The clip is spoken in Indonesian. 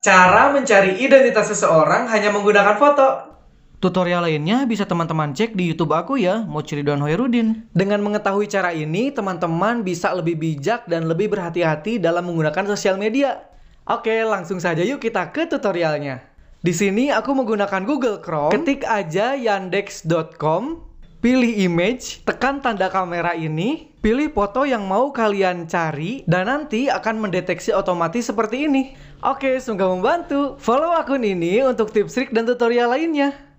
Cara mencari identitas seseorang hanya menggunakan foto. Tutorial lainnya bisa teman-teman cek di YouTube aku ya, Mochiri dan Hoirudin. Dengan mengetahui cara ini, teman-teman bisa lebih bijak dan lebih berhati-hati dalam menggunakan sosial media. Oke, langsung saja yuk kita ke tutorialnya. Di sini aku menggunakan Google Chrome. Ketik aja yandex.com, pilih image, tekan tanda kamera ini, pilih foto yang mau kalian cari, dan nanti akan mendeteksi otomatis seperti ini. Oke, semoga membantu. Follow akun ini untuk tips trik dan tutorial lainnya.